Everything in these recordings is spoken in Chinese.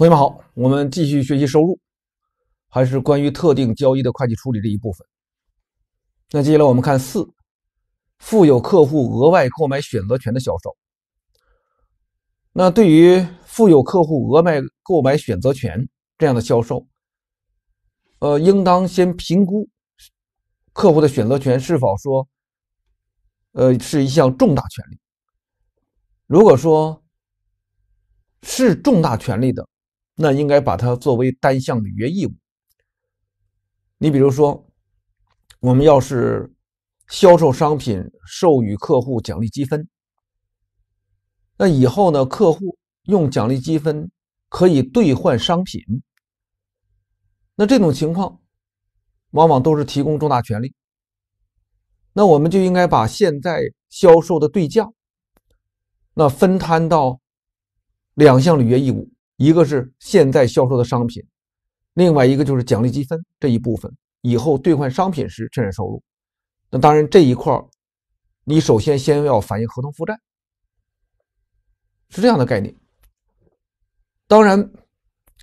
同学们好，我们继续学习收入，还是关于特定交易的会计处理这一部分。那接下来我们看四，负有客户额外购买选择权的销售。那对于负有客户额外购买选择权这样的销售，呃，应当先评估客户的选择权是否说，呃，是一项重大权利。如果说是重大权利的，那应该把它作为单项履约义务。你比如说，我们要是销售商品，授予客户奖励积分，那以后呢，客户用奖励积分可以兑换商品。那这种情况，往往都是提供重大权利。那我们就应该把现在销售的对价，那分摊到两项履约义务。一个是现在销售的商品，另外一个就是奖励积分这一部分，以后兑换商品时确认收入。那当然这一块儿，你首先先要反映合同负债，是这样的概念。当然，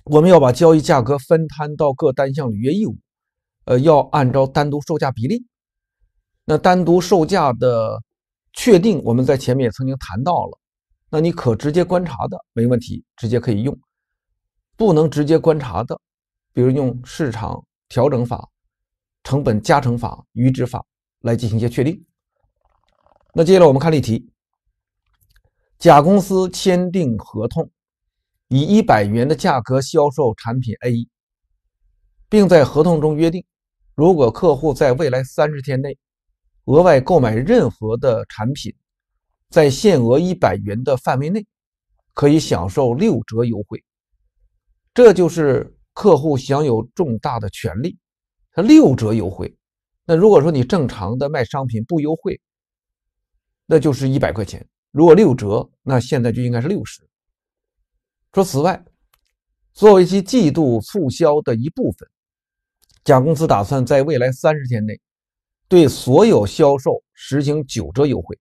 我们要把交易价格分摊到各单项履约义务，呃，要按照单独售价比例。那单独售价的确定，我们在前面也曾经谈到了。那你可直接观察的没问题，直接可以用。不能直接观察的，比如用市场调整法、成本加成法、余值法来进行一些确定。那接下来我们看例题：甲公司签订合同，以一百元的价格销售产品 A，并在合同中约定，如果客户在未来三十天内额外购买任何的产品，在限额一百元的范围内，可以享受六折优惠。这就是客户享有重大的权利，他六折优惠。那如果说你正常的卖商品不优惠，那就是一百块钱。如果六折，那现在就应该是六十。说此外，作为其季度促销的一部分，甲公司打算在未来三十天内对所有销售实行九折优惠。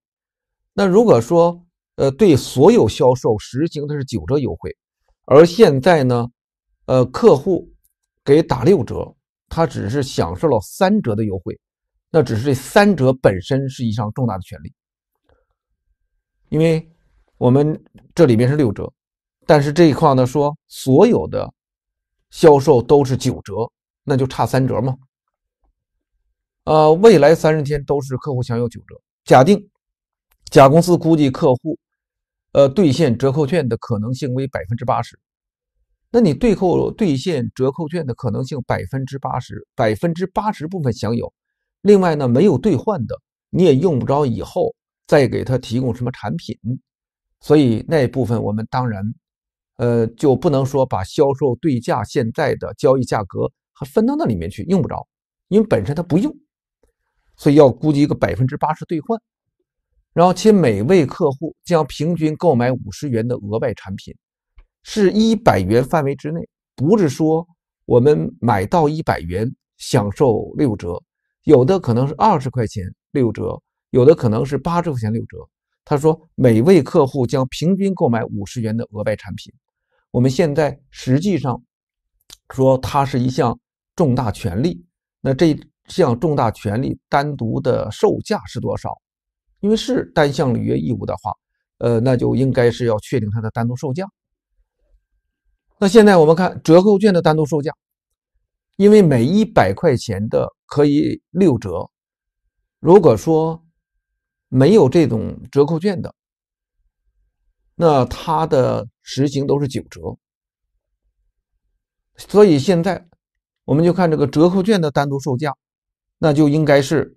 那如果说呃，对所有销售实行的是九折优惠，而现在呢？呃，客户给打六折，他只是享受了三折的优惠，那只是这三折本身是一项重大的权利，因为我们这里面是六折，但是这一块呢说所有的销售都是九折，那就差三折嘛。呃，未来三十天都是客户享有九折。假定甲公司估计客户，呃，兑现折扣券的可能性为百分之八十。那你对扣兑现折扣券的可能性百分之八十，百分之八十部分享有。另外呢，没有兑换的你也用不着，以后再给他提供什么产品。所以那部分我们当然，呃，就不能说把销售对价现在的交易价格还分到那里面去，用不着，因为本身他不用。所以要估计一个百分之八十兑换，然后且每位客户将平均购买五十元的额外产品。是一百元范围之内，不是说我们买到一百元享受六折，有的可能是二十块钱六折，有的可能是八十块钱六折。他说，每位客户将平均购买五十元的额外产品。我们现在实际上说，它是一项重大权利。那这项重大权利单独的售价是多少？因为是单项履约义务的话，呃，那就应该是要确定它的单独售价。那现在我们看折扣券的单独售价，因为每一百块钱的可以六折，如果说没有这种折扣券的，那它的实行都是九折。所以现在我们就看这个折扣券的单独售价，那就应该是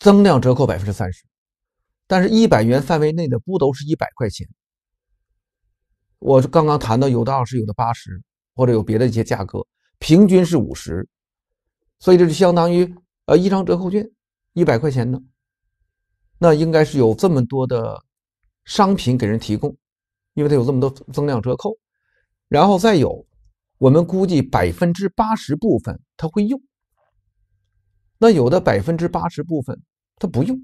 增量折扣百分之三十，但是一百元范围内的不都是一百块钱。我刚刚谈到，有的二十，有的八十，或者有别的一些价格，平均是五十，所以这就相当于呃一张折扣券，一百块钱的，那应该是有这么多的商品给人提供，因为它有这么多增量折扣，然后再有，我们估计百分之八十部分他会用，那有的百分之八十部分他不用，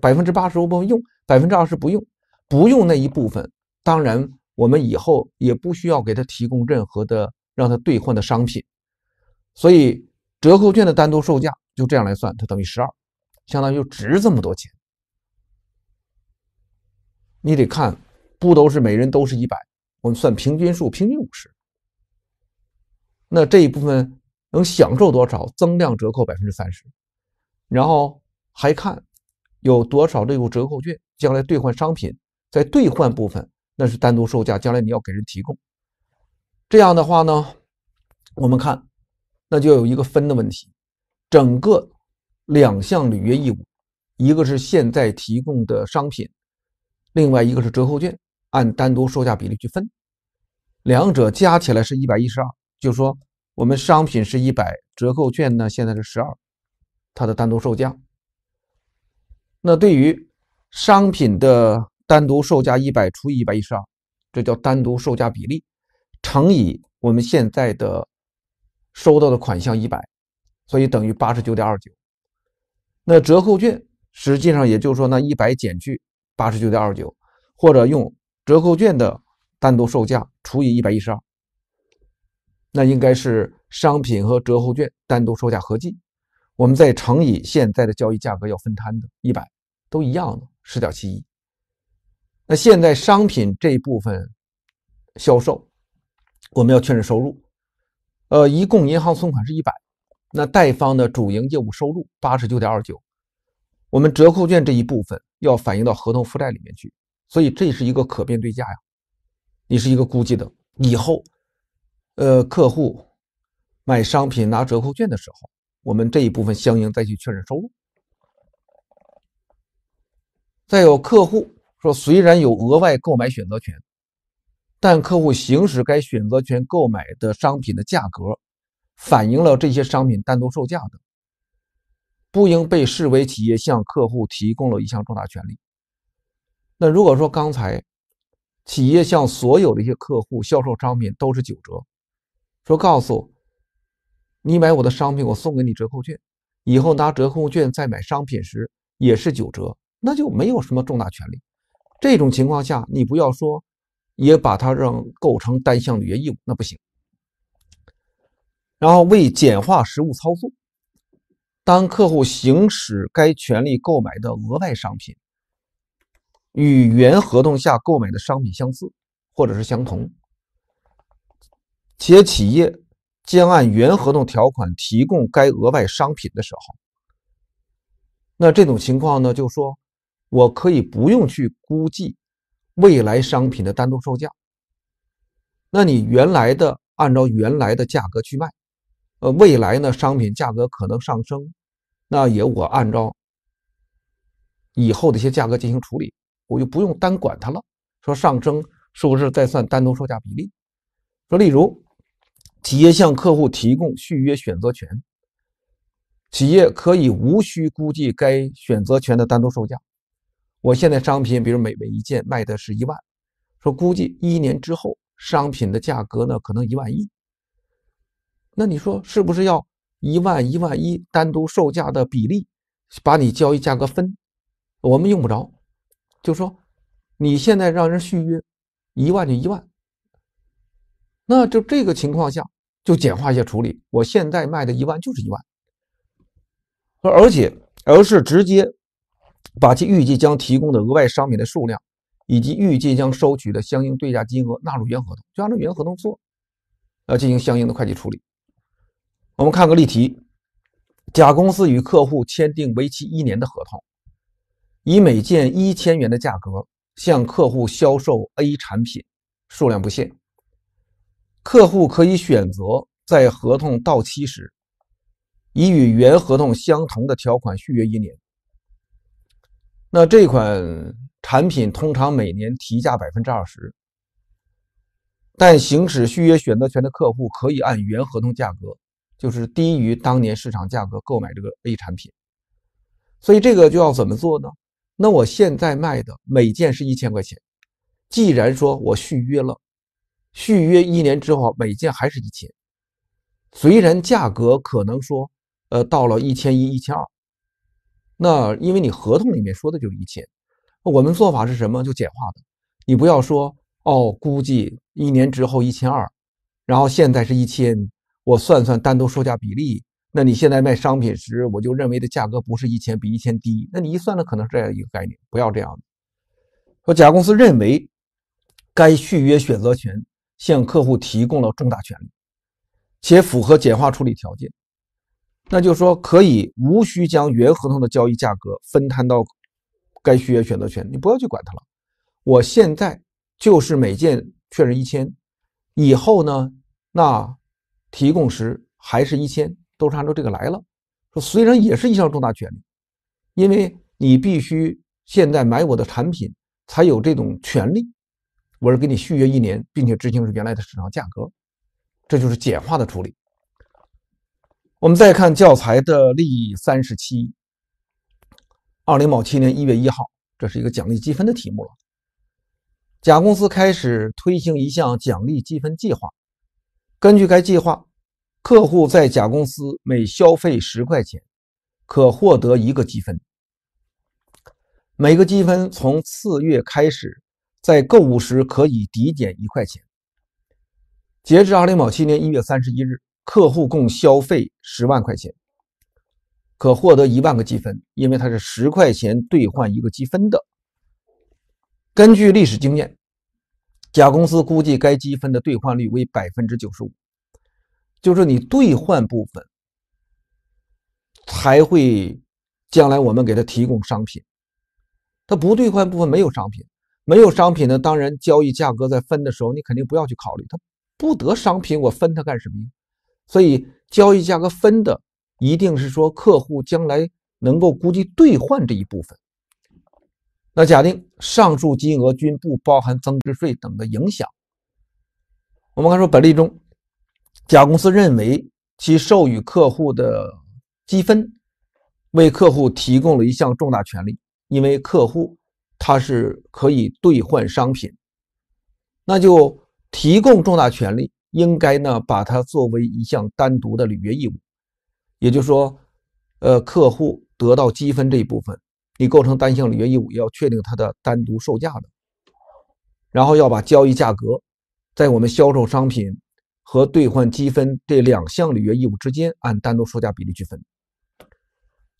百分之八十部分用，百分之二十不用，不用那一部分当然。我们以后也不需要给他提供任何的让他兑换的商品，所以折扣券的单独售价就这样来算，它等于十二，相当于就值这么多钱。你得看，不都是每人都是一百，我们算平均数，平均五十。那这一部分能享受多少增量折扣百分之三十，然后还看有多少这股折扣券将来兑换商品，在兑换部分。那是单独售价，将来你要给人提供，这样的话呢，我们看，那就有一个分的问题，整个两项履约义务，一个是现在提供的商品，另外一个是折扣券，按单独售价比例去分，两者加起来是一百一十二，就说我们商品是一百，折扣券呢现在是十二，它的单独售价。那对于商品的。单独售价一百除以一百一十二，这叫单独售价比例，乘以我们现在的收到的款项一百，所以等于八十九点二九。那折扣券实际上也就是说那一百减去八十九点二九，或者用折扣券的单独售价除以一百一十二，那应该是商品和折扣券单独售价合计，我们再乘以现在的交易价格要分摊的，一百都一样的十点七一。那现在商品这一部分销售，我们要确认收入，呃，一共银行存款是一百，那贷方的主营业务收入八十九点二九，我们折扣券这一部分要反映到合同负债里面去，所以这是一个可变对价呀，你是一个估计的，以后，呃，客户买商品拿折扣券的时候，我们这一部分相应再去确认收入，再有客户。说虽然有额外购买选择权，但客户行使该选择权购买的商品的价格，反映了这些商品单独售价的，不应被视为企业向客户提供了一项重大权利。那如果说刚才企业向所有的一些客户销售商品都是九折，说告诉，你买我的商品我送给你折扣券，以后拿折扣券再买商品时也是九折，那就没有什么重大权利。这种情况下，你不要说，也把它让构成单项履约义务，那不行。然后为简化实务操作，当客户行使该权利购买的额外商品与原合同下购买的商品相似，或者是相同，且企业将按原合同条款提供该额外商品的时候，那这种情况呢，就说。我可以不用去估计未来商品的单独售价。那你原来的按照原来的价格去卖，呃，未来呢商品价格可能上升，那也我按照以后的一些价格进行处理，我就不用单管它了。说上升是不是在算单独售价比例？说例如，企业向客户提供续约选择权，企业可以无需估计该选择权的单独售价。我现在商品，比如每每一件卖的是一万，说估计一年之后商品的价格呢可能一万一。那你说是不是要一万一万一单独售价的比例把你交易价格分？我们用不着，就说你现在让人续约一万就一万，那就这个情况下就简化一下处理，我现在卖的一万就是一万，而且而是直接。把其预计将提供的额外商品的数量以及预计将收取的相应对价金额纳入原合同，就按照原合同做，要进行相应的会计处理。我们看个例题：甲公司与客户签订为期一年的合同，以每件一千元的价格向客户销售 A 产品，数量不限。客户可以选择在合同到期时，以与原合同相同的条款续约一年。那这款产品通常每年提价百分之二十，但行使续约选择权的客户可以按原合同价格，就是低于当年市场价格购买这个 A 产品，所以这个就要怎么做呢？那我现在卖的每件是一千块钱，既然说我续约了，续约一年之后每件还是一千，虽然价格可能说，呃，到了一千一、一千二。那因为你合同里面说的就是一千，我们做法是什么？就简化的，你不要说哦，估计一年之后一千二，然后现在是一千，我算算单独售价比例。那你现在卖商品时，我就认为的价格不是一千，比一千低。那你一算呢，可能是这样一个概念，不要这样的。说甲公司认为该续约选择权向客户提供了重大权利，且符合简化处理条件。那就说可以无需将原合同的交易价格分摊到该续约选择权，你不要去管它了。我现在就是每件确认一千，以后呢，那提供时还是一千，都是按照这个来了。说虽然也是一项重大权利，因为你必须现在买我的产品才有这种权利。我是给你续约一年，并且执行是原来的市场价格，这就是简化的处理。我们再看教材的例三十七，二零某七年一月一号，这是一个奖励积分的题目了。甲公司开始推行一项奖励积分计划，根据该计划，客户在甲公司每消费十块钱，可获得一个积分。每个积分从次月开始，在购物时可以抵减一块钱。截至二零某七年一月三十一日。客户共消费十万块钱，可获得一万个积分，因为它是十块钱兑换一个积分的。根据历史经验，甲公司估计该积分的兑换率为百分之九十五，就是你兑换部分才会将来我们给他提供商品。他不兑换部分没有商品，没有商品呢，当然交易价格在分的时候你肯定不要去考虑，他不得商品，我分他干什么呢？所以交易价格分的一定是说客户将来能够估计兑换这一部分。那假定上述金额均不包含增值税等的影响。我们看说本例中，甲公司认为其授予客户的积分为客户提供了一项重大权利，因为客户他是可以兑换商品，那就提供重大权利。应该呢，把它作为一项单独的履约义务，也就是说，呃，客户得到积分这一部分，你构成单项履约义务，要确定它的单独售价的，然后要把交易价格在我们销售商品和兑换积分这两项履约义务之间按单独售价比例去分。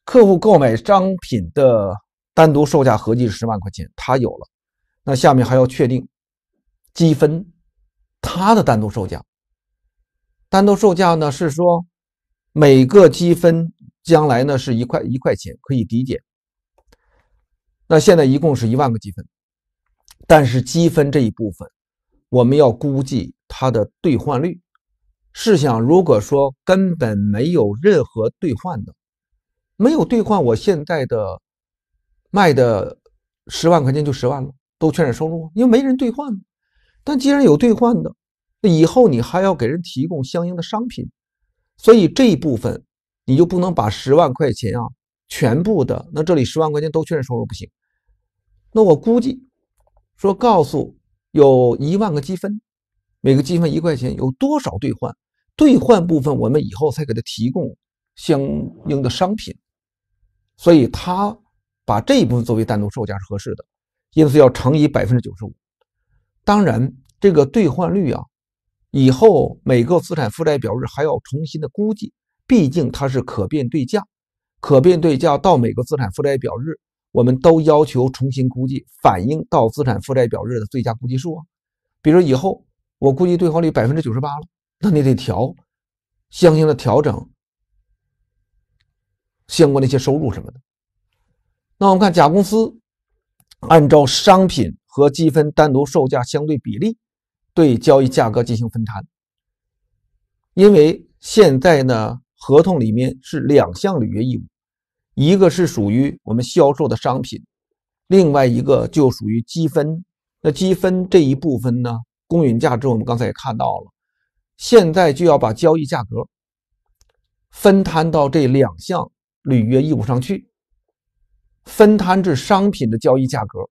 客户购买商品的单独售价合计是十万块钱，他有了，那下面还要确定积分。它的单独售价，单独售价呢是说每个积分将来呢是一块一块钱可以抵减。那现在一共是一万个积分，但是积分这一部分我们要估计它的兑换率。试想，如果说根本没有任何兑换的，没有兑换，我现在的卖的十万块钱就十万了，都确认收入，因为没人兑换。但既然有兑换的，那以后你还要给人提供相应的商品，所以这一部分你就不能把十万块钱啊全部的那这里十万块钱都确认收入不行。那我估计说告诉有一万个积分，每个积分一块钱，有多少兑换？兑换部分我们以后才给他提供相应的商品，所以他把这一部分作为单独售价是合适的，因此要乘以百分之九十五。当然，这个兑换率啊，以后每个资产负债表日还要重新的估计，毕竟它是可变对价，可变对价到每个资产负债表日，我们都要求重新估计，反映到资产负债表日的最佳估计数啊。比如以后我估计兑换率百分之九十八了，那你得调相应的调整相关的一些收入什么的。那我们看甲公司按照商品。和积分单独售价相对比例，对交易价格进行分摊。因为现在呢，合同里面是两项履约义务，一个是属于我们销售的商品，另外一个就属于积分。那积分这一部分呢，公允价值我们刚才也看到了，现在就要把交易价格分摊到这两项履约义务上去，分摊至商品的交易价格。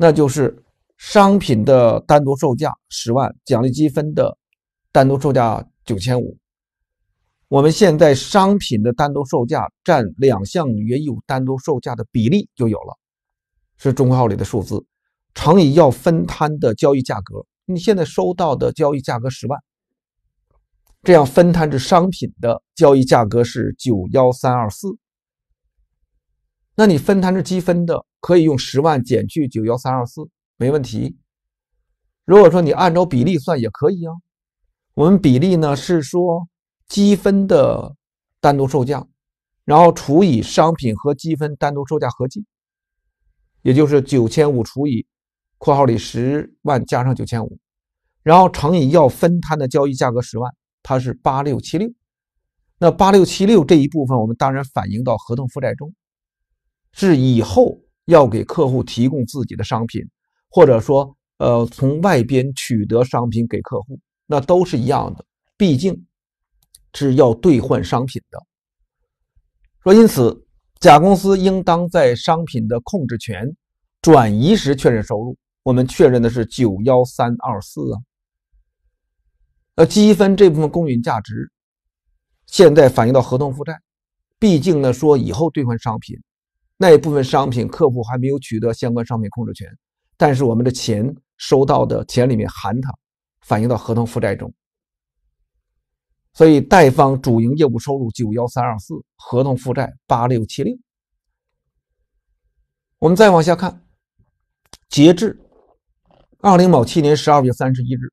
那就是商品的单独售价十万，奖励积分的单独售价九千五。我们现在商品的单独售价占两项原有单独售价的比例就有了，是中括号里的数字乘以要分摊的交易价格。你现在收到的交易价格十万，这样分摊至商品的交易价格是九幺三二四。那你分摊至积分的？可以用十万减去九幺三二四，没问题。如果说你按照比例算也可以啊。我们比例呢是说积分的单独售价，然后除以商品和积分单独售价合计，也就是九千五除以括号里十万加上九千五，然后乘以要分摊的交易价格十万，它是八六七六。那八六七六这一部分，我们当然反映到合同负债中，是以后。要给客户提供自己的商品，或者说，呃，从外边取得商品给客户，那都是一样的，毕竟是要兑换商品的。说，因此，甲公司应当在商品的控制权转移时确认收入。我们确认的是九幺三二四啊，那积分这部分公允价值现在反映到合同负债，毕竟呢，说以后兑换商品。那一部分商品，客户还没有取得相关商品控制权，但是我们的钱收到的钱里面含它，反映到合同负债中。所以贷方主营业务收入九幺三二四，合同负债八六七六。我们再往下看，截至二零某七年十二月三十一日，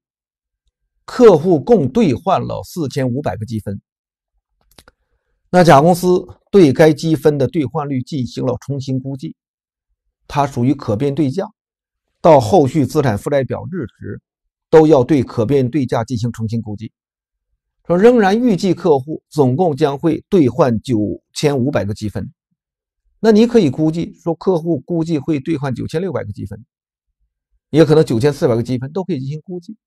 客户共兑换了四千五百个积分。那甲公司对该积分的兑换率进行了重新估计，它属于可变对价，到后续资产负债表日时，都要对可变对价进行重新估计。说仍然预计客户总共将会兑换九千五百个积分，那你可以估计说客户估计会兑换九千六百个积分，也可能九千四百个积分都可以进行估计。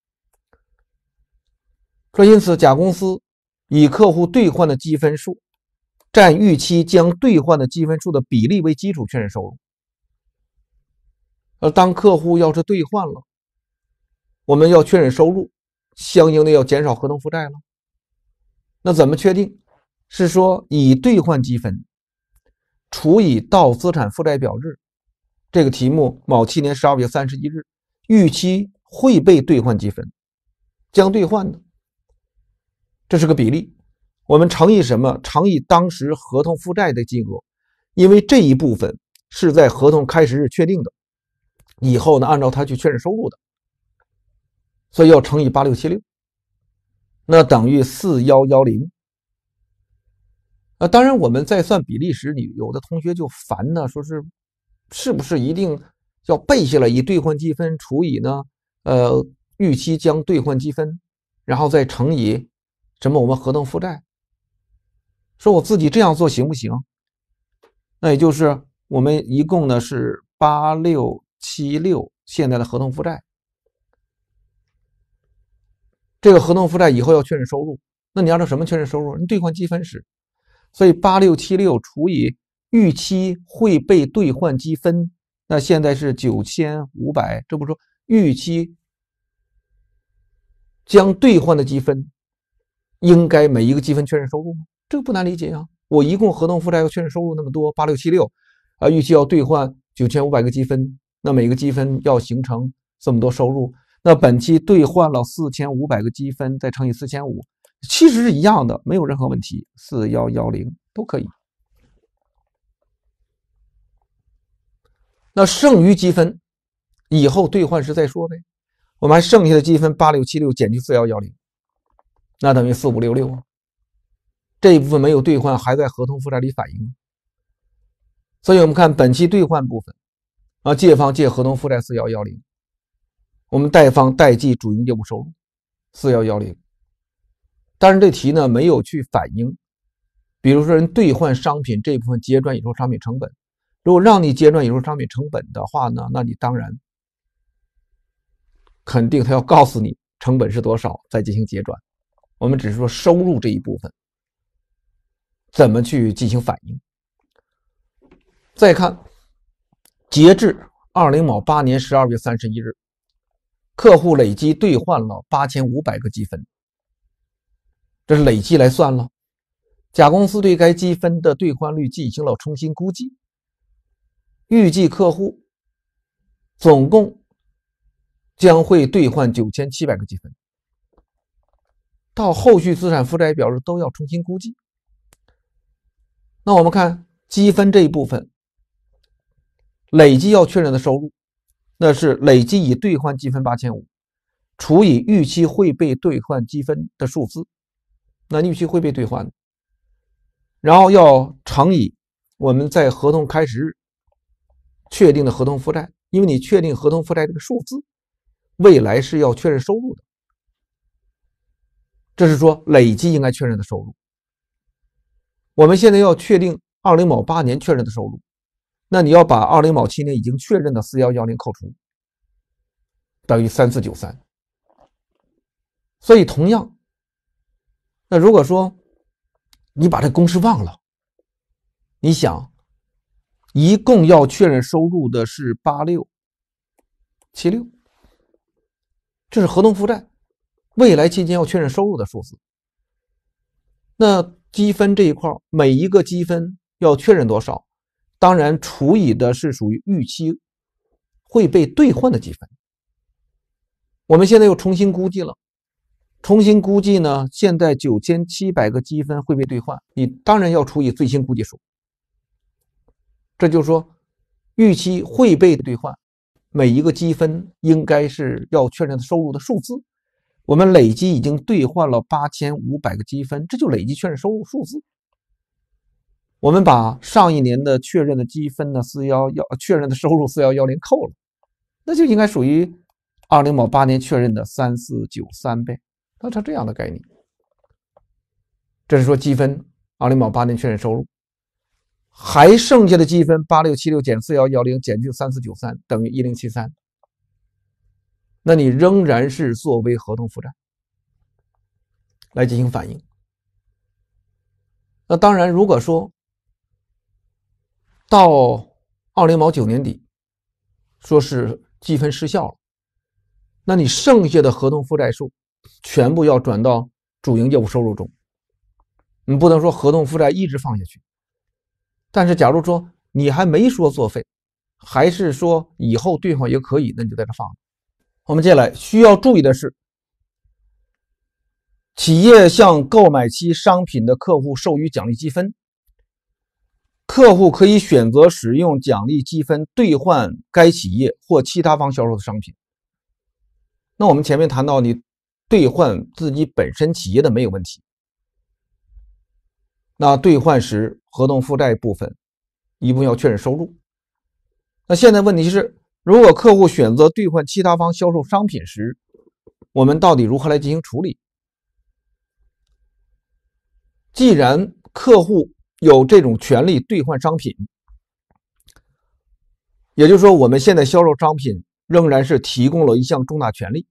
说因此，甲公司以客户兑换的积分数。占预期将兑换的积分数的比例为基础确认收入。而当客户要是兑换了，我们要确认收入，相应的要减少合同负债了。那怎么确定？是说以兑换积分除以到资产负债表日这个题目，某七年十二月三十一日预期会被兑换积分将兑换的，这是个比例。我们乘以什么？乘以当时合同负债的金额，因为这一部分是在合同开始日确定的，以后呢按照它去确认收入的，所以要乘以八六七六，那等于四幺幺零。啊，当然，我们在算比例时，你有的同学就烦呢，说是是不是一定要背下来以兑换积分除以呢？呃，预期将兑换积分，然后再乘以什么？我们合同负债。说我自己这样做行不行？那也就是我们一共呢是八六七六现在的合同负债，这个合同负债以后要确认收入，那你按照什么确认收入？你兑换积分时，所以八六七六除以预期会被兑换积分，那现在是九千五百，这不说预期将兑换的积分，应该每一个积分确认收入吗？这个不难理解啊，我一共合同负债要确认收入那么多八六七六啊，预期要兑换九千五百个积分，那每个积分要形成这么多收入，那本期兑换了四千五百个积分，再乘以四千五，其实是一样的，没有任何问题，四幺幺零都可以。那剩余积分以后兑换时再说呗，我们还剩下的积分八六七六减去四幺幺零，那等于四五六六啊。这一部分没有兑换，还在合同负债里反映。所以我们看本期兑换部分，啊，借方借合同负债四幺幺零，我们贷方贷记主营业务收入四幺幺零。但是这题呢没有去反映，比如说人兑换商品这部分结转以后商品成本，如果让你结转以后商品成本的话呢，那你当然肯定他要告诉你成本是多少再进行结转。我们只是说收入这一部分。怎么去进行反应？再看，截至二零某八年十二月三十一日，客户累计兑换了八千五百个积分，这是累计来算了。甲公司对该积分的兑换率进行了重新估计，预计客户总共将会兑换九千七百个积分。到后续资产负债表日都要重新估计。那我们看积分这一部分，累计要确认的收入，那是累计已兑换积分八千五，除以预期会被兑换积分的数字，那预期会被兑换的，然后要乘以我们在合同开始日确定的合同负债，因为你确定合同负债这个数字，未来是要确认收入的，这是说累计应该确认的收入。我们现在要确定二零某八年确认的收入，那你要把二零某七年已经确认的四幺幺零扣除，等于三四九三。所以同样，那如果说你把这公式忘了，你想一共要确认收入的是八六七六，这是合同负债未来期间要确认收入的数字，那。积分这一块，每一个积分要确认多少？当然除以的是属于预期会被兑换的积分。我们现在又重新估计了，重新估计呢？现在九千七百个积分会被兑换，你当然要除以最新估计数。这就说，预期会被兑换，每一个积分应该是要确认的收入的数字。我们累计已经兑换了八千五百个积分，这就累计确认收入数字。我们把上一年的确认的积分呢四幺幺确认的收入四幺幺零扣了，那就应该属于二零某八年确认的三四九三呗，它是这样的概念。这是说积分二零某八年确认收入，还剩下的积分八六七六减四幺幺零减去三四九三等于一零七三。那你仍然是作为合同负债来进行反映。那当然，如果说到二零毛九年底，说是积分失效了，那你剩下的合同负债数全部要转到主营业务收入中。你不能说合同负债一直放下去。但是，假如说你还没说作废，还是说以后兑换也可以，那你就在这放。着。我们接下来需要注意的是，企业向购买其商品的客户授予奖励积分，客户可以选择使用奖励积分兑换该企业或其他方销售的商品。那我们前面谈到，你兑换自己本身企业的没有问题。那兑换时，合同负债部分，一部分要确认收入。那现在问题是？如果客户选择兑换其他方销售商品时，我们到底如何来进行处理？既然客户有这种权利兑换商品，也就是说，我们现在销售商品仍然是提供了一项重大权利，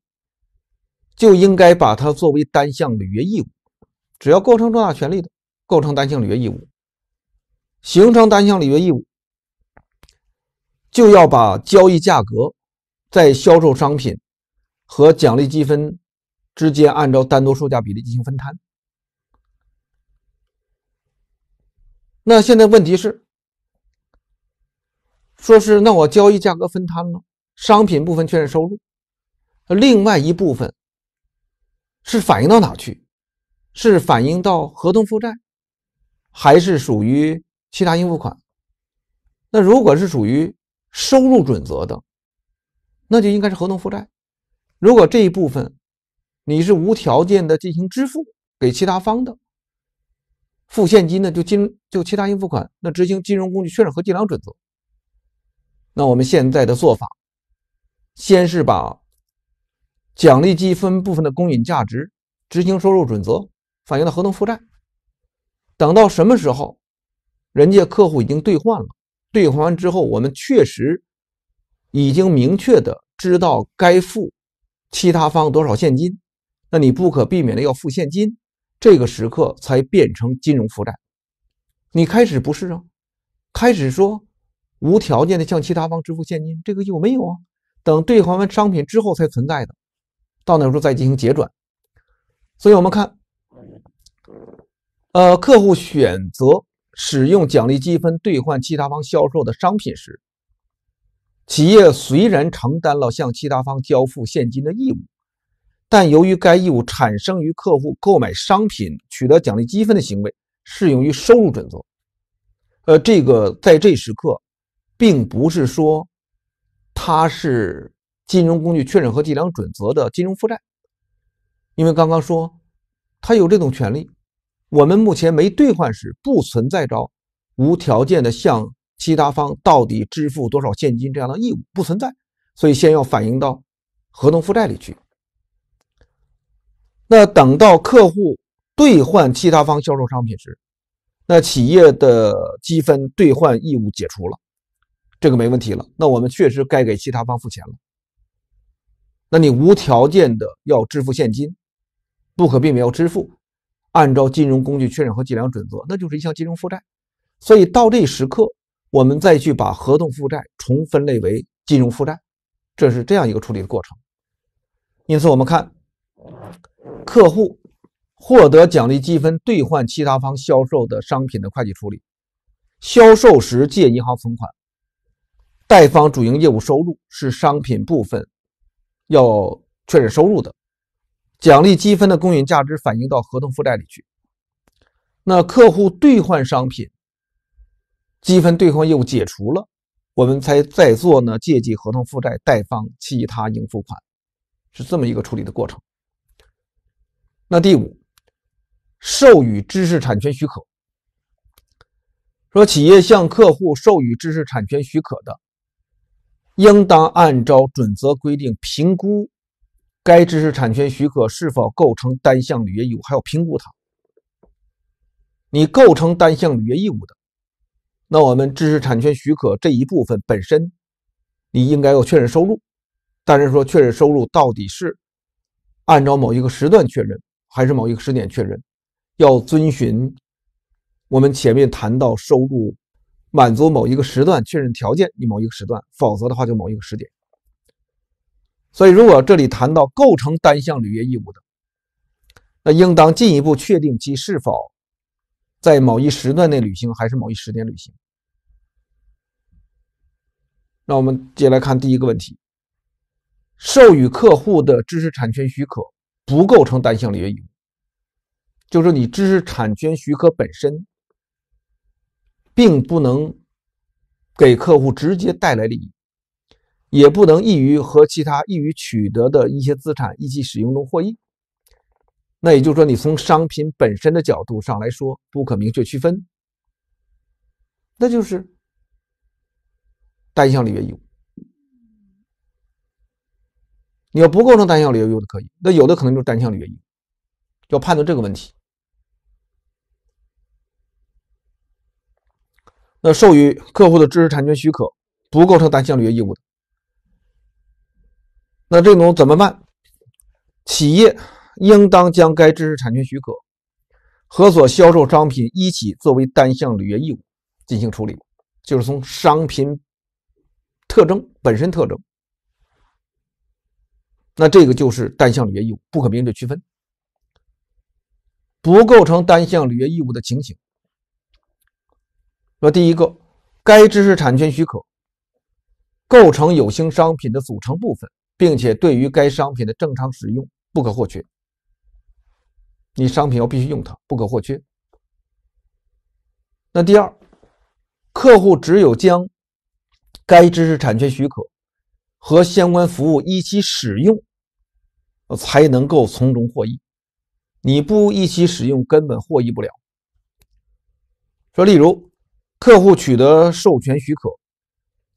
就应该把它作为单项履约义务。只要构成重大权利的，构成单项履约义务，形成单项履约义务。就要把交易价格在销售商品和奖励积分之间按照单独售价比例进行分摊。那现在问题是，说是那我交易价格分摊了，商品部分确认收入，另外一部分是反映到哪去？是反映到合同负债，还是属于其他应付款？那如果是属于？收入准则的，那就应该是合同负债。如果这一部分你是无条件的进行支付给其他方的，付现金呢就金就其他应付款。那执行金融工具确认和计量准则。那我们现在的做法，先是把奖励积分部分的公允价值执行收入准则，反映到合同负债。等到什么时候，人家客户已经兑换了？兑换完之后，我们确实已经明确的知道该付其他方多少现金，那你不可避免的要付现金，这个时刻才变成金融负债。你开始不是啊？开始说无条件的向其他方支付现金，这个有没有啊？等兑换完商品之后才存在的，到那时候再进行结转。所以我们看，呃，客户选择。使用奖励积分兑换其他方销售的商品时，企业虽然承担了向其他方交付现金的义务，但由于该义务产生于客户购买商品取得奖励积分的行为，适用于收入准则。呃，这个在这时刻，并不是说它是金融工具确认和计量准则的金融负债，因为刚刚说他有这种权利。我们目前没兑换时，不存在着无条件的向其他方到底支付多少现金这样的义务，不存在。所以先要反映到合同负债里去。那等到客户兑换其他方销售商品时，那企业的积分兑换义务解除了，这个没问题了。那我们确实该给其他方付钱了。那你无条件的要支付现金，不可避免要支付。按照金融工具确认和计量准则，那就是一项金融负债。所以到这时刻，我们再去把合同负债重分类为金融负债，这是这样一个处理的过程。因此，我们看客户获得奖励积分兑换其他方销售的商品的会计处理：销售时借银行存款，贷方主营业务收入是商品部分要确认收入的。奖励积分的公允价值反映到合同负债里去，那客户兑换商品，积分兑换业务解除了，我们才再做呢，借记合同负债，贷方其他应付款，是这么一个处理的过程。那第五，授予知识产权许可，说企业向客户授予知识产权许可的，应当按照准则规定评估。该知识产权许可是否构成单项履约义务，还要评估它。你构成单项履约义务的，那我们知识产权许可这一部分本身，你应该要确认收入。但是说确认收入到底是按照某一个时段确认，还是某一个时点确认，要遵循我们前面谈到收入满足某一个时段确认条件你某一个时段，否则的话就某一个时点。所以，如果这里谈到构成单项履约义务的，那应当进一步确定其是否在某一时段内履行还是某一时间履行。那我们接下来看第一个问题：授予客户的知识产权许可不构成单项履约义务，就是你知识产权许可本身并不能给客户直接带来利益。也不能易于和其他易于取得的一些资产一起使用中获益，那也就是说，你从商品本身的角度上来说，不可明确区分，那就是单项履约义务。你要不构成单项履约义务的可以，那有的可能就是单项履约义务，要判断这个问题。那授予客户的知识产权许可不构成单项履约义务的。那这种怎么办？企业应当将该知识产权许可和所销售商品一起作为单项履约义务进行处理，就是从商品特征本身特征。那这个就是单项履约义务，不可明确区分，不构成单项履约义务的情形。说第一个，该知识产权许可构成有形商品的组成部分。并且对于该商品的正常使用不可或缺，你商品要必须用它，不可或缺。那第二，客户只有将该知识产权许可和相关服务一起使用，才能够从中获益。你不一起使用，根本获益不了。说例如，客户取得授权许可。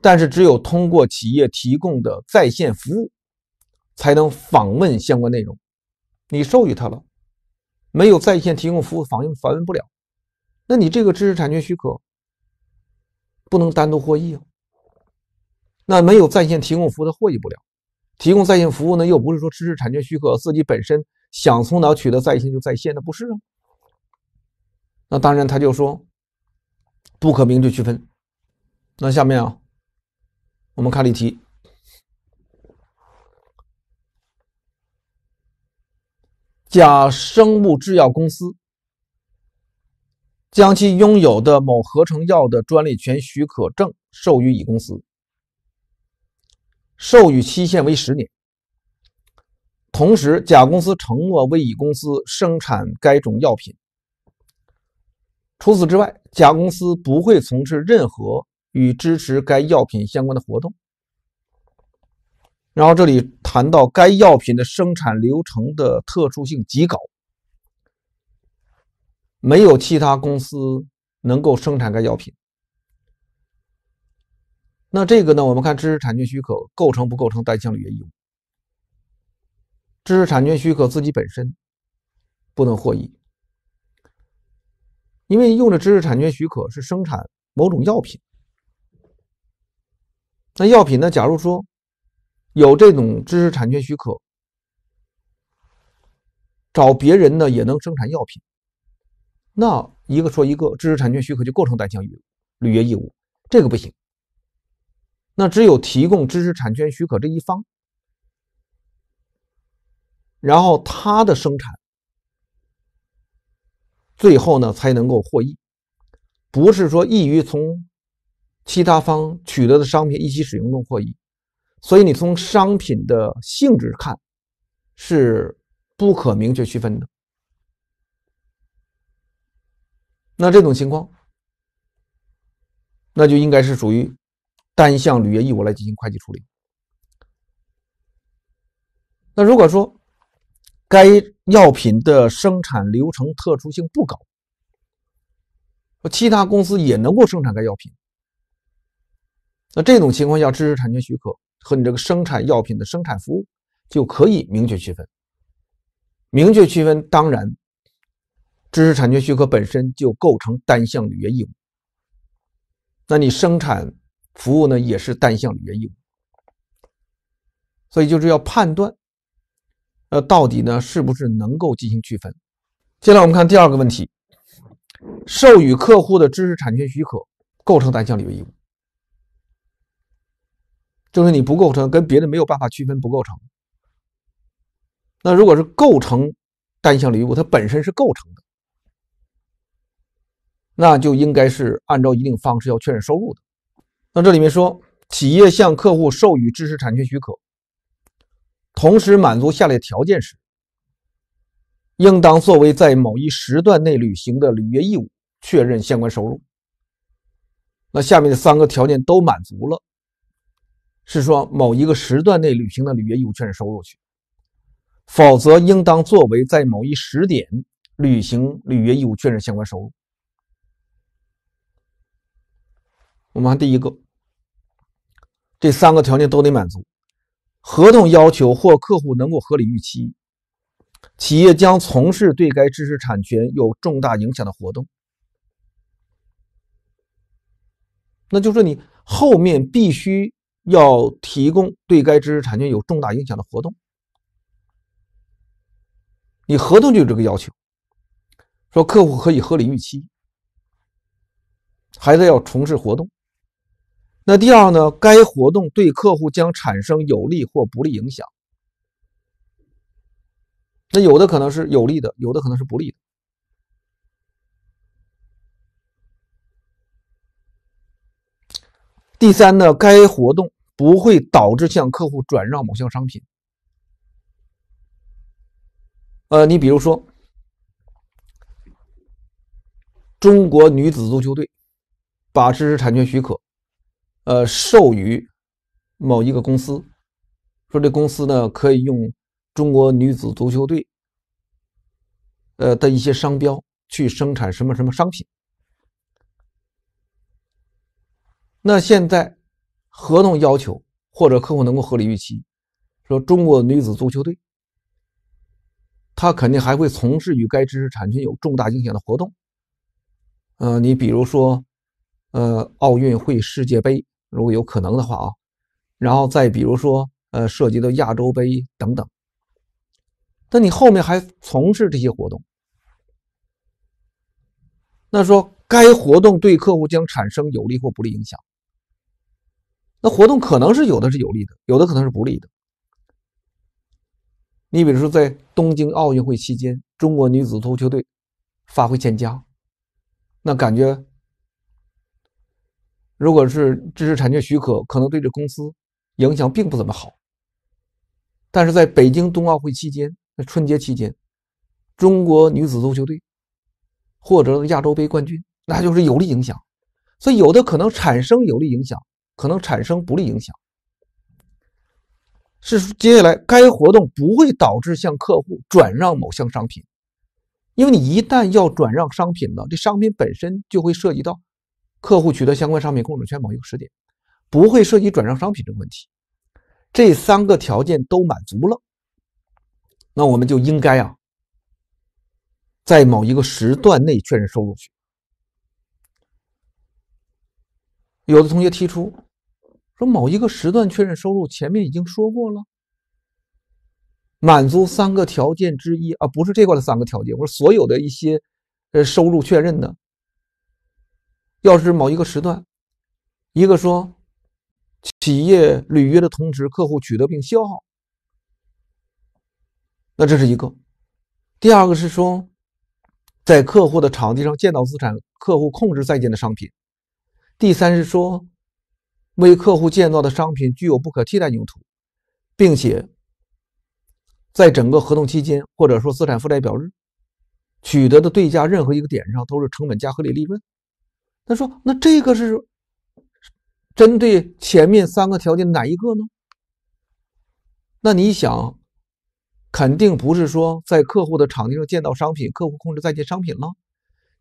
但是，只有通过企业提供的在线服务，才能访问相关内容。你授予他了，没有在线提供服务，访问访问不了。那你这个知识产权许可，不能单独获益啊。那没有在线提供服务，他获益不了。提供在线服务呢，又不是说知识产权许可自己本身想从哪取得在线就在线，那不是啊。那当然，他就说，不可明确区分。那下面啊。我们看例题：甲生物制药公司将其拥有的某合成药的专利权许可证授予乙公司，授予期限为十年。同时，甲公司承诺为乙公司生产该种药品。除此之外，甲公司不会从事任何。与支持该药品相关的活动。然后这里谈到该药品的生产流程的特殊性极高，没有其他公司能够生产该药品。那这个呢？我们看知识产权许可构成不构成单项履约义务？知识产权许可自己本身不能获益，因为用的知识产权许可是生产某种药品。那药品呢？假如说有这种知识产权许可，找别人呢也能生产药品，那一个说一个知识产权许可就构成单项履履约义务，这个不行。那只有提供知识产权许可这一方，然后他的生产最后呢才能够获益，不是说易于从。其他方取得的商品一起使用中获益，所以你从商品的性质看是不可明确区分的。那这种情况，那就应该是属于单项履约义务来进行会计处理。那如果说该药品的生产流程特殊性不高，其他公司也能够生产该药品。那这种情况下，知识产权许可和你这个生产药品的生产服务就可以明确区分。明确区分，当然，知识产权许可本身就构成单项履约义务。那你生产服务呢，也是单项履约义务。所以就是要判断，呃，到底呢是不是能够进行区分。接下来我们看第二个问题：授予客户的知识产权许可构成单项履约义务。就是你不构成跟别的没有办法区分不构成，那如果是构成单项履约义务，它本身是构成的，那就应该是按照一定方式要确认收入的。那这里面说，企业向客户授予知识产权许可，同时满足下列条件时，应当作为在某一时段内履行的履约义务确认相关收入。那下面的三个条件都满足了。是说某一个时段内履行的履约义务确认收入去，否则应当作为在某一时点履行履约义务确认相关收入。我们看第一个，这三个条件都得满足：合同要求或客户能够合理预期，企业将从事对该知识产权有重大影响的活动。那就说你后面必须。要提供对该知识产权有重大影响的活动，你合同就有这个要求，说客户可以合理预期，还得要从事活动。那第二呢？该活动对客户将产生有利或不利影响。那有的可能是有利的，有的可能是不利。的。第三呢，该活动不会导致向客户转让某项商品。呃，你比如说，中国女子足球队把知识产权许可，呃，授予某一个公司，说这公司呢可以用中国女子足球队，呃的一些商标去生产什么什么商品。那现在合同要求或者客户能够合理预期，说中国女子足球队，他肯定还会从事与该知识产权有重大影响的活动。呃，你比如说，呃，奥运会、世界杯，如果有可能的话啊，然后再比如说，呃，涉及到亚洲杯等等。那你后面还从事这些活动，那说该活动对客户将产生有利或不利影响。那活动可能是有的是有利的，有的可能是不利的。你比如说，在东京奥运会期间，中国女子足球队发挥欠佳，那感觉如果是知识产权许可，可能对这公司影响并不怎么好。但是在北京冬奥会期间，那春节期间，中国女子足球队获得了亚洲杯冠军，那就是有利影响。所以有的可能产生有利影响。可能产生不利影响，是接下来该活动不会导致向客户转让某项商品，因为你一旦要转让商品了，这商品本身就会涉及到客户取得相关商品控制权某一个时点，不会涉及转让商品这个问题。这三个条件都满足了，那我们就应该啊，在某一个时段内确认收入。去。有的同学提出。说某一个时段确认收入，前面已经说过了，满足三个条件之一，啊，不是这块的三个条件。我说所有的一些，呃，收入确认的，要是某一个时段，一个说企业履约的同时客户取得并消耗，那这是一个；第二个是说，在客户的场地上建造资产，客户控制在建的商品；第三是说。为客户建造的商品具有不可替代用途，并且在整个合同期间或者说资产负债表日取得的对价任何一个点上都是成本加合理利润。他说：“那这个是针对前面三个条件哪一个呢？那你想，肯定不是说在客户的场地上建造商品，客户控制在建商品了，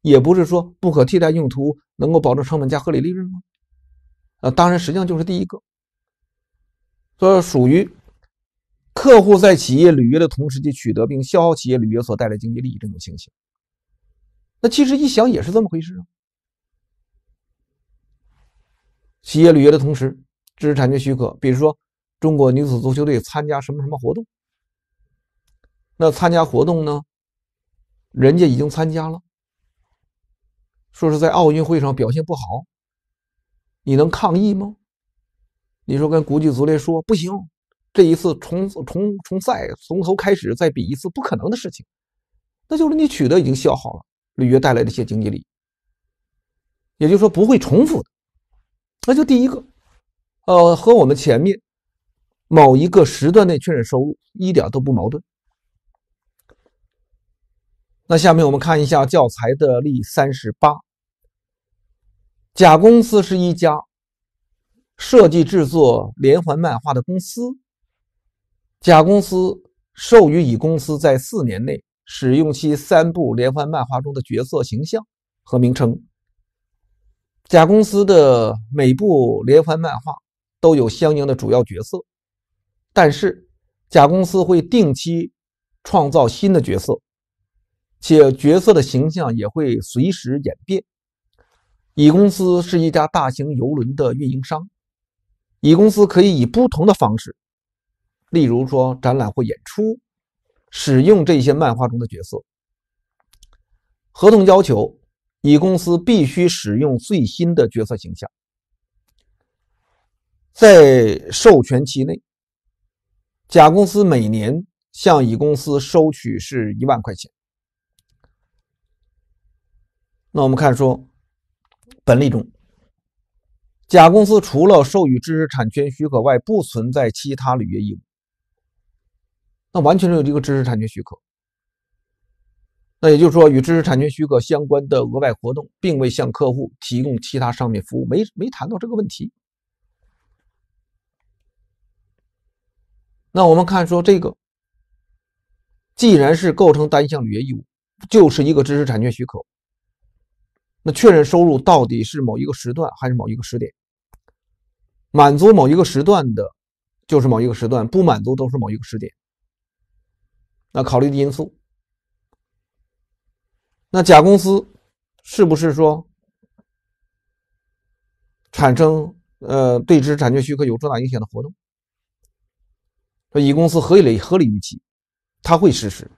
也不是说不可替代用途能够保证成本加合理利润吗？”那当然，实际上就是第一个，所以属于客户在企业履约的同时，就取得并消耗企业履约所带来经济利益这种情形。那其实一想也是这么回事啊。企业履约的同时，知识产权许可，比如说中国女子足球队参加什么什么活动，那参加活动呢，人家已经参加了，说是在奥运会上表现不好。你能抗议吗？你说跟国际足联说不行，这一次重重重赛从头开始再比一次，不可能的事情。那就是你取得已经消耗了履约带来的一些经济利益，也就是说不会重复。的。那就第一个，呃，和我们前面某一个时段内确认收入一点都不矛盾。那下面我们看一下教材的例三十八。甲公司是一家设计制作连环漫画的公司。甲公司授予乙公司在四年内使用其三部连环漫画中的角色形象和名称。甲公司的每部连环漫画都有相应的主要角色，但是甲公司会定期创造新的角色，且角色的形象也会随时演变。乙公司是一家大型游轮的运营商。乙公司可以以不同的方式，例如说展览或演出，使用这些漫画中的角色。合同要求乙公司必须使用最新的角色形象。在授权期内，甲公司每年向乙公司收取是一万块钱。那我们看说。本例中，甲公司除了授予知识产权许可外，不存在其他履约义务。那完全是一个知识产权许可。那也就是说，与知识产权许可相关的额外活动，并未向客户提供其他商品服务，没没谈到这个问题。那我们看说这个，既然是构成单项履约义务，就是一个知识产权许可。那确认收入到底是某一个时段还是某一个时点？满足某一个时段的，就是某一个时段；不满足都是某一个时点。那考虑的因素，那甲公司是不是说产生呃对知识产权许可有重大影响的活动？那乙公司合理合理预期，他会实施。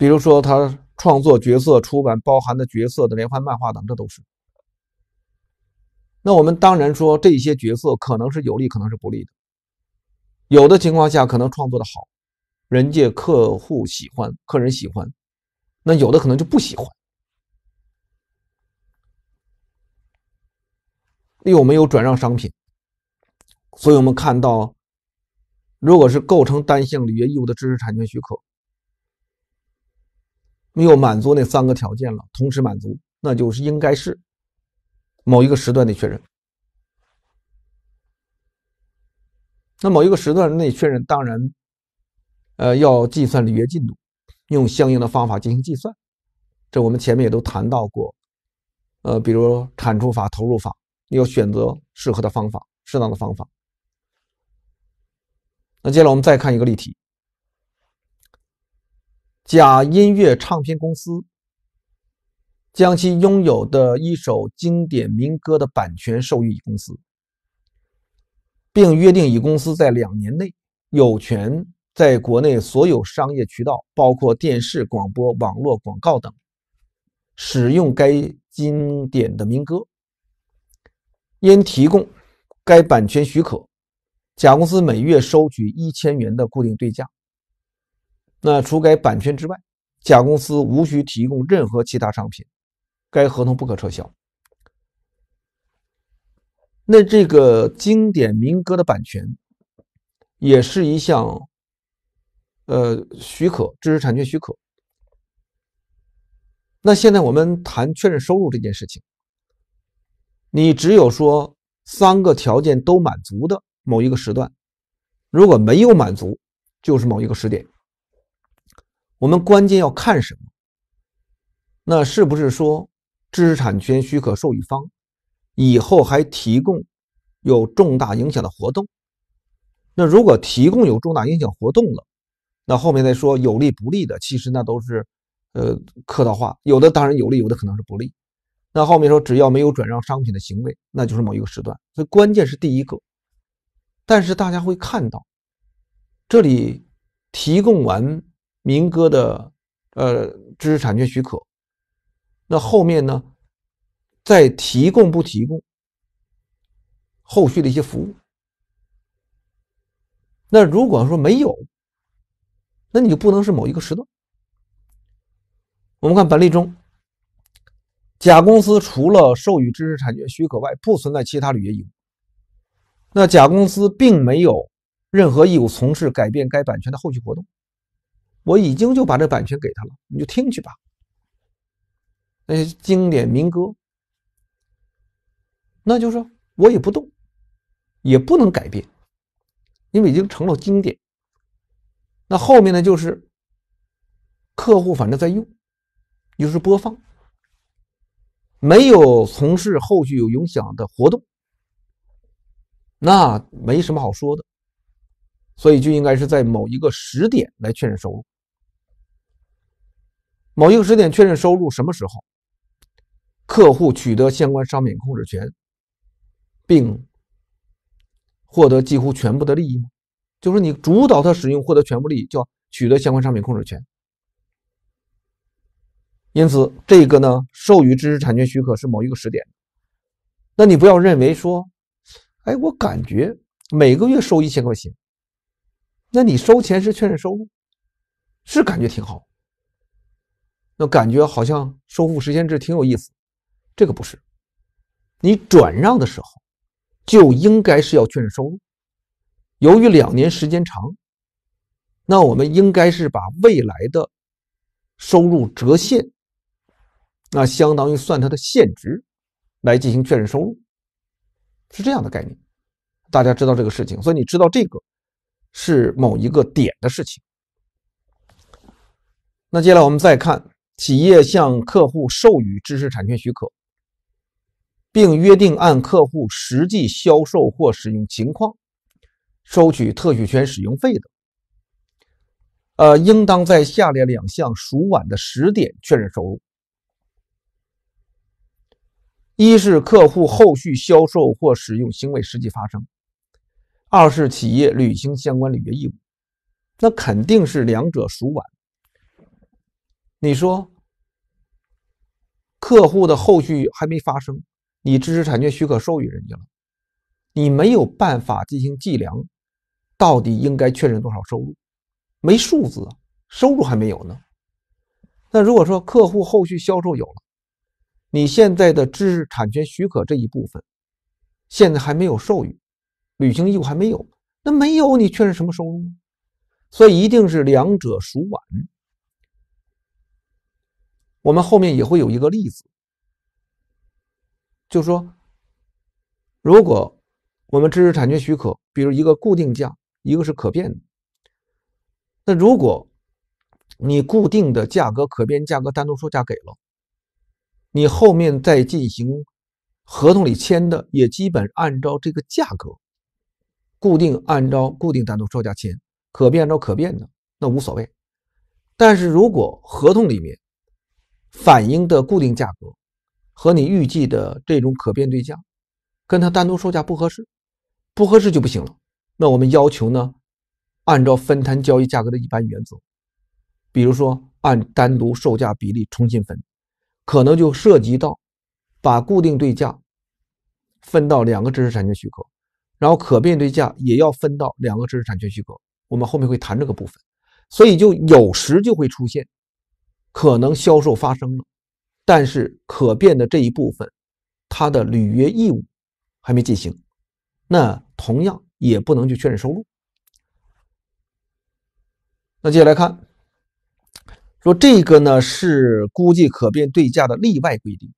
比如说，他创作角色、出版包含的角色的连环漫画等，这都是。那我们当然说，这些角色可能是有利，可能是不利的。有的情况下，可能创作的好，人家客户喜欢、客人喜欢；那有的可能就不喜欢。我没有转让商品？所以我们看到，如果是构成单项履约义务的知识产权许可。没有满足那三个条件了，同时满足，那就是应该是某一个时段内确认。那某一个时段内确认，当然，呃，要计算履约进度，用相应的方法进行计算。这我们前面也都谈到过，呃，比如产出法、投入法，要选择适合的方法、适当的方法。那接下来我们再看一个例题。甲音乐唱片公司将其拥有的一首经典民歌的版权授予乙公司，并约定乙公司在两年内有权在国内所有商业渠道，包括电视、广播、网络、广告等使用该经典的民歌。因提供该版权许可，甲公司每月收取一千元的固定对价。那除该版权之外，甲公司无需提供任何其他商品，该合同不可撤销。那这个经典民歌的版权，也是一项呃许可，知识产权许可。那现在我们谈确认收入这件事情，你只有说三个条件都满足的某一个时段，如果没有满足，就是某一个时点。我们关键要看什么？那是不是说知识产权许可受益方以后还提供有重大影响的活动？那如果提供有重大影响活动了，那后面再说有利不利的，其实那都是呃客套话。有的当然有利，有的可能是不利。那后面说只要没有转让商品的行为，那就是某一个时段。所以关键是第一个。但是大家会看到这里提供完。民歌的呃知识产权许可，那后面呢？再提供不提供后续的一些服务？那如果说没有，那你就不能是某一个时段。我们看本例中，甲公司除了授予知识产权许可外，不存在其他履约义务。那甲公司并没有任何义务从事改变该版权的后续活动。我已经就把这版权给他了，你就听去吧。那些经典民歌，那就说我也不动，也不能改变，因为已经成了经典。那后面呢，就是客户反正在用，又是播放，没有从事后续有影响的活动，那没什么好说的。所以就应该是在某一个时点来确认收入。某一个时点确认收入，什么时候客户取得相关商品控制权，并获得几乎全部的利益吗？就是你主导他使用，获得全部利益，叫取得相关商品控制权。因此，这个呢，授予知识产权许可是某一个时点。那你不要认为说，哎，我感觉每个月收一千块钱，那你收钱是确认收入，是感觉挺好。那感觉好像收付时间制挺有意思，这个不是，你转让的时候就应该是要确认收入。由于两年时间长，那我们应该是把未来的收入折现，那相当于算它的现值来进行确认收入，是这样的概念。大家知道这个事情，所以你知道这个是某一个点的事情。那接下来我们再看。企业向客户授予知识产权许可，并约定按客户实际销售或使用情况收取特许权使用费的，呃，应当在下列两项属晚的时点确认收入：一是客户后续销售或使用行为实际发生；二是企业履行相关履约义务。那肯定是两者属晚，你说？客户的后续还没发生，你知识产权许可授予人家了，你没有办法进行计量，到底应该确认多少收入？没数字啊，收入还没有呢。那如果说客户后续销售有了，你现在的知识产权许可这一部分，现在还没有授予，履行义务还没有，那没有你确认什么收入呢？所以一定是两者孰晚。我们后面也会有一个例子，就说，如果我们知识产权许可，比如一个固定价，一个是可变的，那如果你固定的价格、可变价格、单独售价给了，你后面再进行合同里签的，也基本按照这个价格，固定按照固定单独售价签，可变按照可变的，那无所谓。但是如果合同里面，反映的固定价格和你预计的这种可变对价，跟它单独售价不合适，不合适就不行了。那我们要求呢，按照分摊交易价格的一般原则，比如说按单独售价比例重新分，可能就涉及到把固定对价分到两个知识产权许可，然后可变对价也要分到两个知识产权许可。我们后面会谈这个部分，所以就有时就会出现。可能销售发生了，但是可变的这一部分，它的履约义务还没进行，那同样也不能去确认收入。那接下来看，说这个呢是估计可变对价的例外规定。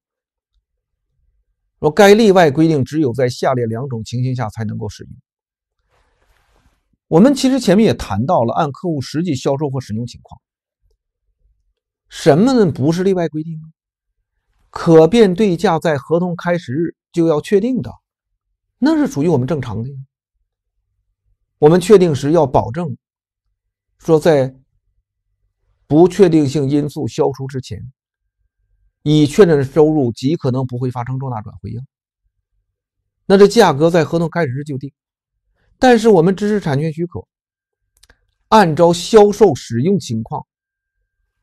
说该例外规定只有在下列两种情形下才能够使用。我们其实前面也谈到了，按客户实际销售或使用情况。什么不是例外规定吗？可变对价在合同开始日就要确定的，那是属于我们正常的。呀。我们确定时要保证，说在不确定性因素消除之前，已确认的收入极可能不会发生重大转回呀。那这价格在合同开始日就定，但是我们知识产权许可，按照销售使用情况。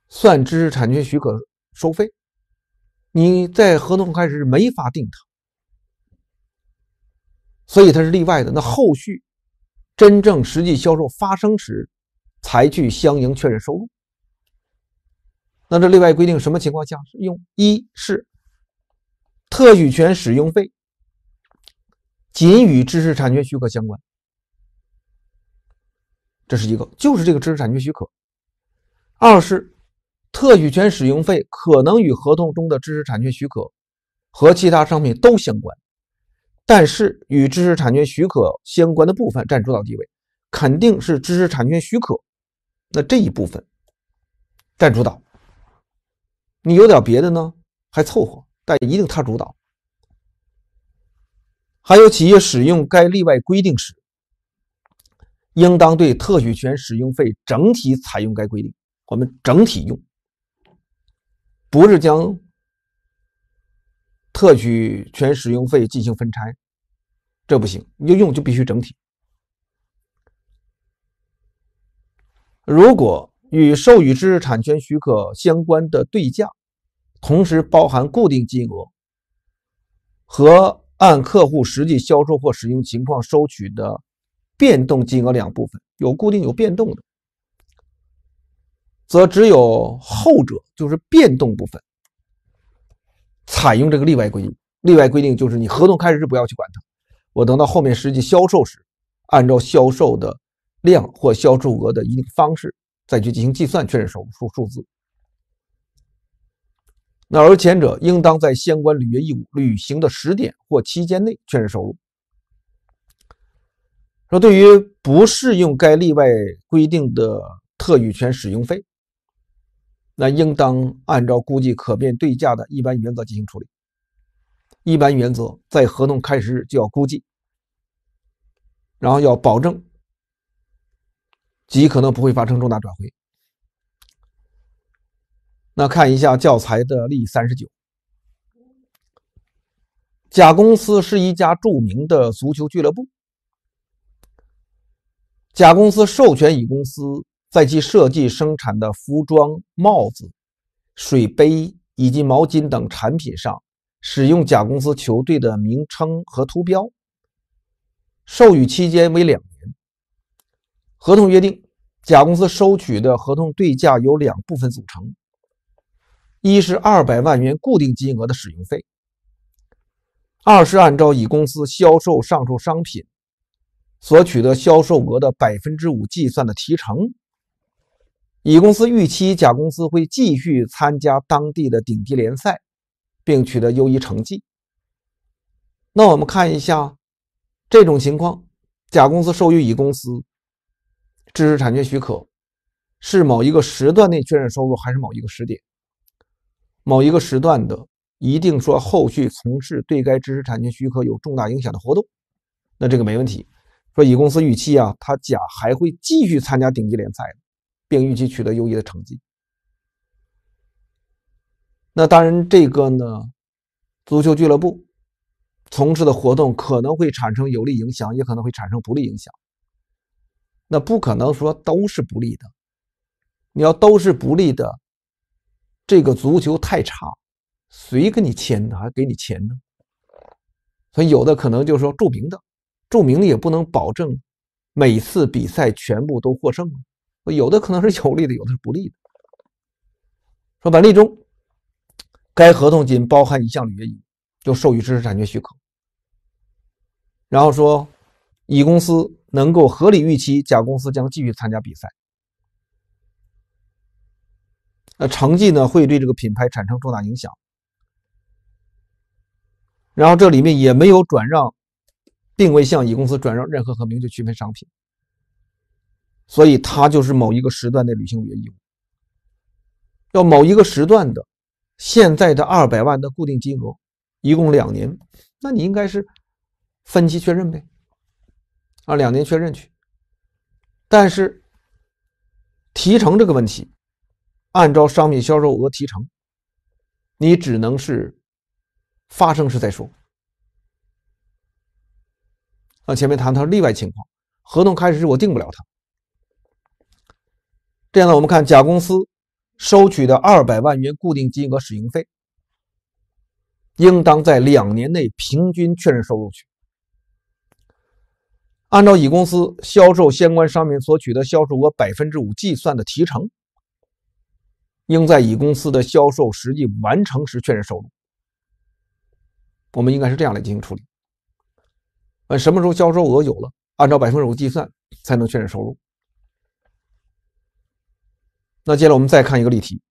算知识产权许可收费，你在合同开始没法定它，所以它是例外的。那后续真正实际销售发生时，才去相应确认收入。那这例外规定什么情况下适用？一是特许权使用费仅与知识产权许可相关，这是一个，就是这个知识产权许可；二是。特许权使用费可能与合同中的知识产权许可和其他商品都相关，但是与知识产权许可相关的部分占主导地位，肯定是知识产权许可。那这一部分占主导，你有点别的呢还凑合，但一定它主导。还有企业使用该例外规定时，应当对特许权使用费整体采用该规定，我们整体用。不是将特许权使用费进行分拆，这不行，你要用就必须整体。如果与授予知识产权许可相关的对价，同时包含固定金额和按客户实际销售或使用情况收取的变动金额两部分，有固定有变动的。则只有后者，就是变动部分，采用这个例外规定。例外规定就是你合同开始时不要去管它，我等到后面实际销售时，按照销售的量或销售额的一定方式再去进行计算确认收入数数字。那而前者应当在相关履约义务履行的时点或期间内确认收入。说对于不适用该例外规定的特许权使用费。那应当按照估计可变对价的一般原则进行处理。一般原则在合同开始日就要估计，然后要保证极可能不会发生重大转回。那看一下教材的例三十九。甲公司是一家著名的足球俱乐部，甲公司授权乙公司。在其设计生产的服装、帽子、水杯以及毛巾等产品上使用甲公司球队的名称和图标，授予期间为两年。合同约定，甲公司收取的合同对价由两部分组成：一是二百万元固定金额的使用费；二是按照乙公司销售上述商品所取得销售额的百分之五计算的提成。乙公司预期甲公司会继续参加当地的顶级联赛，并取得优异成绩。那我们看一下这种情况：甲公司授予乙公司知识产权许可，是某一个时段内确认收入，还是某一个时点？某一个时段的，一定说后续从事对该知识产权许可有重大影响的活动，那这个没问题。说乙公司预期啊，他甲还会继续参加顶级联赛的。并预期取得优异的成绩。那当然，这个呢，足球俱乐部从事的活动可能会产生有利影响，也可能会产生不利影响。那不可能说都是不利的。你要都是不利的，这个足球太差，谁跟你签呢？还给你钱呢？所以有的可能就说著名的，著名的也不能保证每次比赛全部都获胜有的可能是有利的，有的是不利的。说本例中，该合同仅包含一项履约义务，就授予知识产权许可。然后说，乙公司能够合理预期，甲公司将继续参加比赛。那成绩呢，会对这个品牌产生重大影响。然后这里面也没有转让，并未向乙公司转让任何和明确区分商品。所以他就是某一个时段的履行履约义务，要某一个时段的现在的二百万的固定金额，一共两年，那你应该是分期确认呗，啊，两年确认去。但是提成这个问题，按照商品销售额提成，你只能是发生时再说。啊，前面谈他例外情况，合同开始时我定不了他。这样呢，我们看甲公司收取的二百万元固定金额使用费，应当在两年内平均确认收入去。按照乙公司销售相关商品所取得销售额百分之五计算的提成，应在乙公司的销售实际完成时确认收入。我们应该是这样来进行处理。呃，什么时候销售额有了，按照百分之五计算才能确认收入。那接下来我们再看一个例题。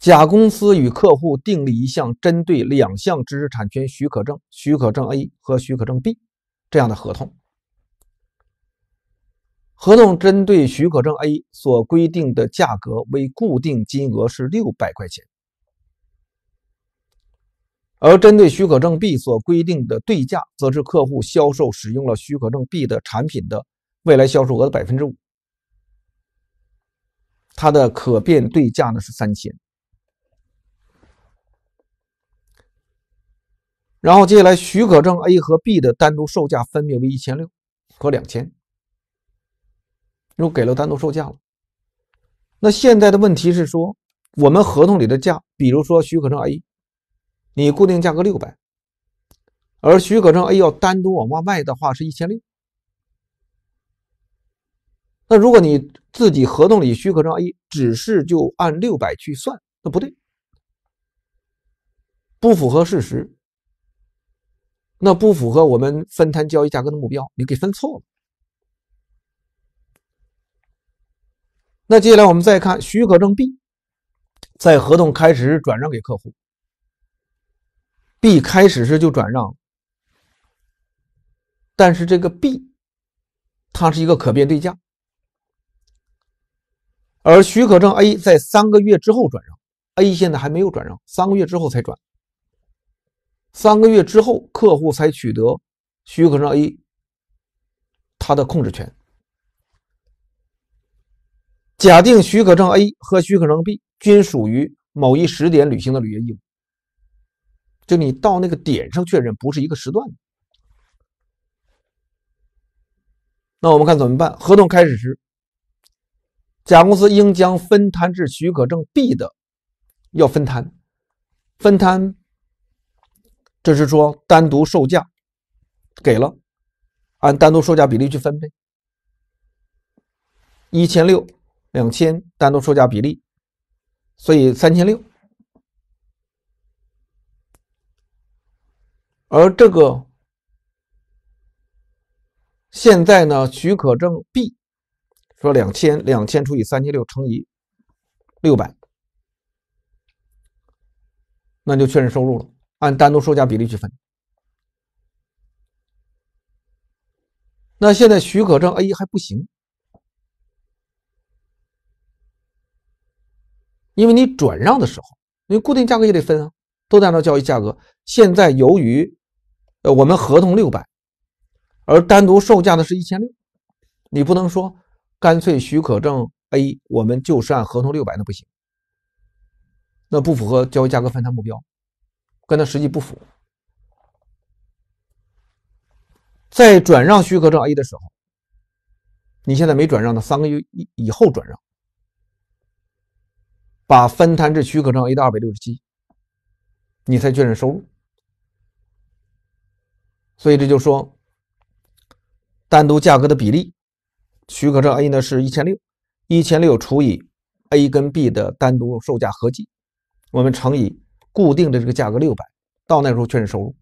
甲公司与客户订立一项针对两项知识产权许可证，许可证 A 和许可证 B 这样的合同。合同针对许可证 A 所规定的价格为固定金额，是六百块钱。而针对许可证 B 所规定的对价，则是客户销售使用了许可证 B 的产品的未来销售额的百分之五。它的可变对价呢是三千，然后接下来许可证 A 和 B 的单独售价分别为一千六和两千，又给了单独售价了。那现在的问题是说，我们合同里的价，比如说许可证 A，你固定价格六百，而许可证 A 要单独往外卖的话是一千六。那如果你自己合同里许可证 A 只是就按六百去算，那不对，不符合事实，那不符合我们分摊交易价格的目标，你给分错了。那接下来我们再看许可证 B，在合同开始转让给客户，B 开始时就转让，但是这个 B 它是一个可变对价。而许可证 A 在三个月之后转让，A 现在还没有转让，三个月之后才转。三个月之后，客户才取得许可证 A，他的控制权。假定许可证 A 和许可证 B 均属于某一时点履行的履约义务，就你到那个点上确认，不是一个时段的。那我们看怎么办？合同开始时。甲公司应将分摊至许可证 B 的要分摊，分摊，这是说单独售价给了，按单独售价比例去分配，一千六两千单独售价比例，所以三千六。而这个现在呢，许可证 B。说两千两千除以三千六乘以六百，那就确认收入了，按单独售价比例去分。那现在许可证 A 还不行，因为你转让的时候，你固定价格也得分啊，都按照交易价格。现在由于，呃，我们合同六百，而单独售价的是一千六，你不能说。干脆许可证 A，我们就是按合同六百，那不行，那不符合交易价格分摊目标，跟它实际不符。在转让许可证 A 的时候，你现在没转让，的，三个月以以后转让，把分摊至许可证 A 的二百六十七，你才确认收入。所以这就说，单独价格的比例。许可证 A 呢是1600，1600除以 A 跟 B 的单独售价合计，我们乘以固定的这个价格600，到那时候确认收入。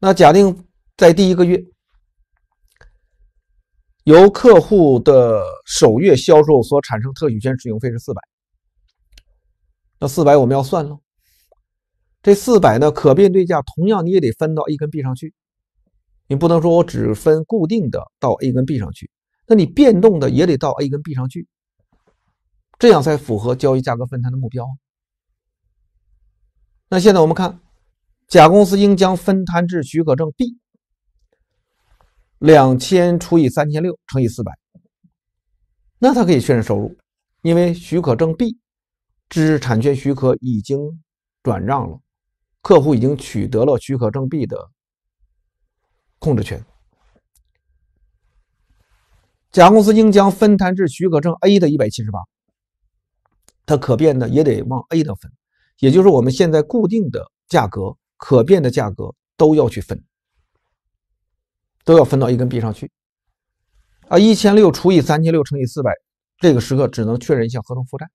那假定在第一个月，由客户的首月销售所产生特许权使用费是400，那400我们要算喽。这400呢可变对价，同样你也得分到 A 跟 B 上去。你不能说我只分固定的到 A 跟 B 上去，那你变动的也得到 A 跟 B 上去，这样才符合交易价格分摊的目标啊。那现在我们看，甲公司应将分摊至许可证 B 两千除以三千六乘以四百，那它可以确认收入，因为许可证 B 知识产权许可已经转让了，客户已经取得了许可证 B 的。控制权，甲公司应将分摊至许可证 A 的178，它可变的也得往 A 的分，也就是我们现在固定的价格、可变的价格都要去分，都要分到一根 B 上去。啊，一千六除以三千六乘以四百，这个时刻只能确认一下合同负债。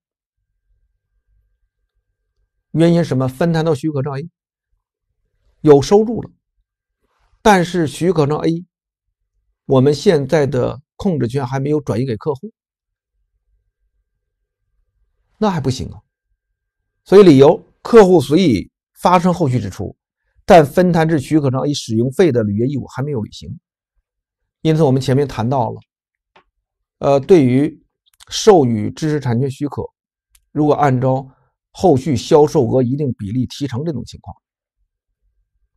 原因什么？分摊到许可证 A 有收入了。但是许可证 A，我们现在的控制权还没有转移给客户，那还不行啊。所以理由：客户随意发生后续支出，但分摊至许可证 A 使用费的履约义务还没有履行。因此，我们前面谈到了，呃，对于授予知识产权许可，如果按照后续销售额一定比例提成这种情况，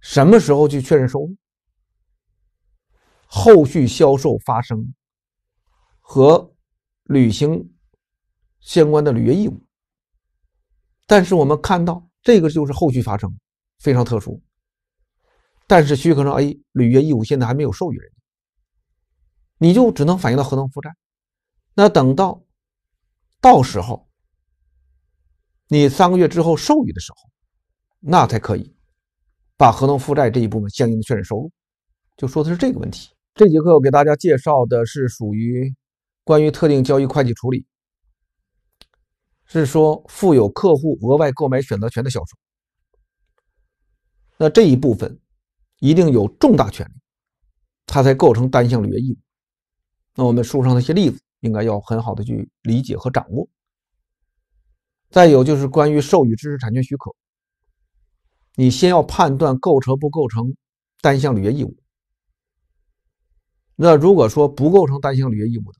什么时候去确认收入？后续销售发生和履行相关的履约义务，但是我们看到这个就是后续发生非常特殊，但是许可证 A 履约义务现在还没有授予人，你就只能反映到合同负债。那等到到时候你三个月之后授予的时候，那才可以把合同负债这一部分相应的确认收入。就说的是这个问题。这节课我给大家介绍的是属于关于特定交易会计处理，是说负有客户额外购买选择权的销售。那这一部分一定有重大权利，它才构成单项履约义务。那我们书上那些例子应该要很好的去理解和掌握。再有就是关于授予知识产权许可，你先要判断构成不构成单项履约义务。那如果说不构成单项履约义务的，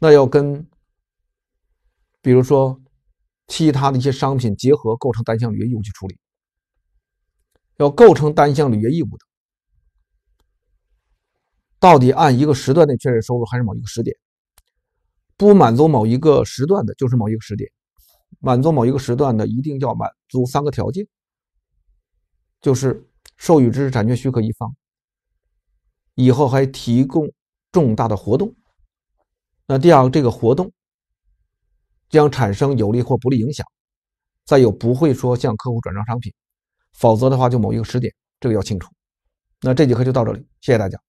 那要跟，比如说，其他的一些商品结合构成单项履约义务去处理。要构成单项履约义务的，到底按一个时段内确认收入，还是某一个时点？不满足某一个时段的，就是某一个时点；满足某一个时段的，一定要满足三个条件，就是授予知识产权许可一方。以后还提供重大的活动，那第二个这个活动将产生有利或不利影响。再有不会说向客户转账商品，否则的话就某一个时点，这个要清楚。那这节课就到这里，谢谢大家。